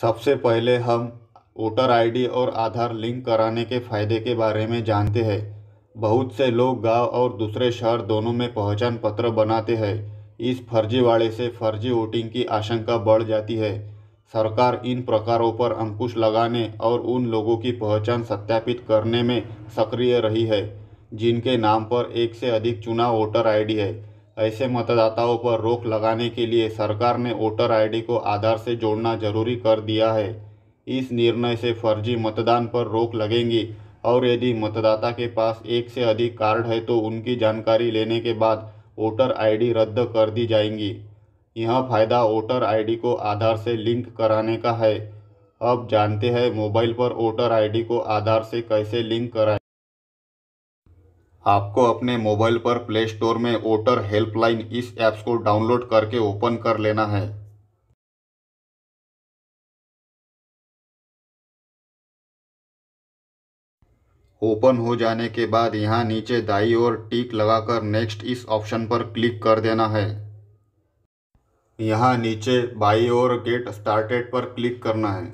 सबसे पहले हम वोटर आईडी और आधार लिंक कराने के फ़ायदे के बारे में जानते हैं बहुत से लोग गांव और दूसरे शहर दोनों में पहचान पत्र बनाते हैं इस फर्जीवाड़े से फर्जी वोटिंग की आशंका बढ़ जाती है सरकार इन प्रकारों पर अंकुश लगाने और उन लोगों की पहचान सत्यापित करने में सक्रिय रही है जिनके नाम पर एक से अधिक चुनाव वोटर आईडी है ऐसे मतदाताओं पर रोक लगाने के लिए सरकार ने वोटर आईडी को आधार से जोड़ना जरूरी कर दिया है इस निर्णय से फर्जी मतदान पर रोक लगेंगी और यदि मतदाता के पास एक से अधिक कार्ड है तो उनकी जानकारी लेने के बाद वोटर आईडी रद्द कर दी जाएंगी यह फ़ायदा वोटर आईडी को आधार से लिंक कराने का है अब जानते हैं मोबाइल पर वोटर आईडी को आधार से कैसे लिंक कराए आपको अपने मोबाइल पर प्ले स्टोर में वोटर हेल्पलाइन इस ऐप्स को डाउनलोड करके ओपन कर लेना है ओपन हो जाने के बाद यहाँ नीचे दाई और टिक लगाकर नेक्स्ट इस ऑप्शन पर क्लिक कर देना है यहाँ नीचे बाई और गेट स्टार्टेड पर क्लिक करना है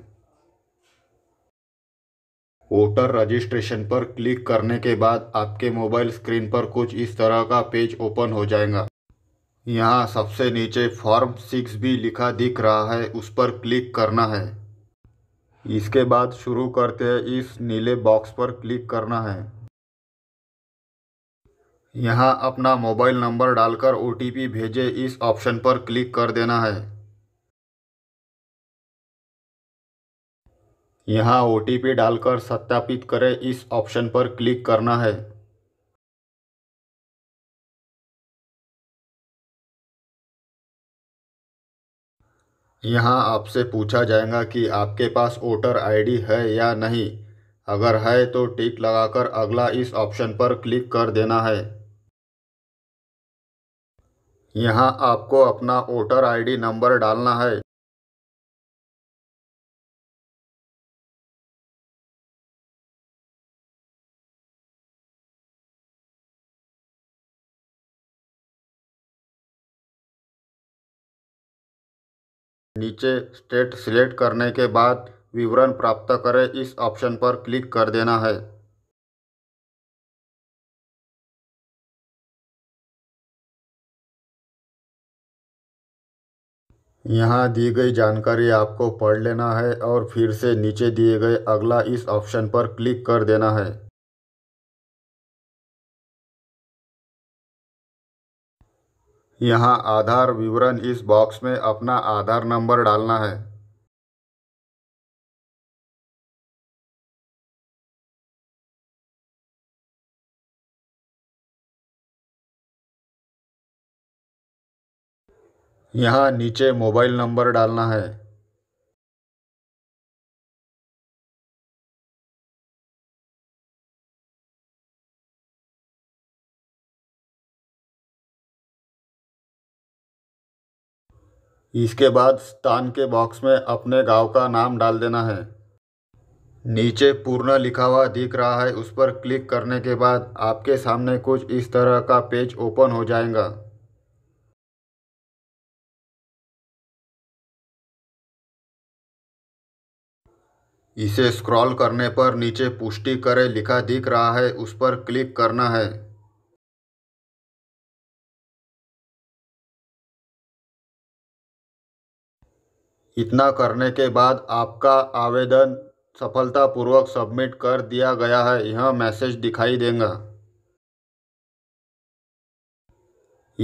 वोटर रजिस्ट्रेशन पर क्लिक करने के बाद आपके मोबाइल स्क्रीन पर कुछ इस तरह का पेज ओपन हो जाएगा यहाँ सबसे नीचे फॉर्म सिक्स भी लिखा दिख रहा है उस पर क्लिक करना है इसके बाद शुरू करते हैं इस नीले बॉक्स पर क्लिक करना है यहाँ अपना मोबाइल नंबर डालकर ओ भेजे इस ऑप्शन पर क्लिक कर देना है यहाँ ओ डालकर सत्यापित करें इस ऑप्शन पर क्लिक करना है यहाँ आपसे पूछा जाएगा कि आपके पास वोटर आईडी है या नहीं अगर है तो टिक लगाकर अगला इस ऑप्शन पर क्लिक कर देना है यहाँ आपको अपना वोटर आईडी नंबर डालना है नीचे स्टेट सिलेक्ट करने के बाद विवरण प्राप्त करें इस ऑप्शन पर क्लिक कर देना है यहाँ दी गई जानकारी आपको पढ़ लेना है और फिर से नीचे दिए गए अगला इस ऑप्शन पर क्लिक कर देना है यहाँ आधार विवरण इस बॉक्स में अपना आधार नंबर डालना है यहाँ नीचे मोबाइल नंबर डालना है इसके बाद स्थान के बॉक्स में अपने गांव का नाम डाल देना है नीचे पूर्ण लिखा हुआ दिख रहा है उस पर क्लिक करने के बाद आपके सामने कुछ इस तरह का पेज ओपन हो जाएगा इसे स्क्रॉल करने पर नीचे पुष्टि करें लिखा दिख रहा है उस पर क्लिक करना है इतना करने के बाद आपका आवेदन सफलतापूर्वक सबमिट कर दिया गया है यह मैसेज दिखाई देगा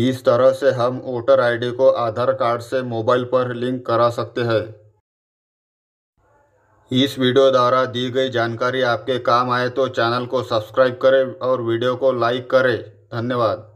इस तरह से हम वोटर आईडी को आधार कार्ड से मोबाइल पर लिंक करा सकते हैं इस वीडियो द्वारा दी गई जानकारी आपके काम आए तो चैनल को सब्सक्राइब करें और वीडियो को लाइक करें धन्यवाद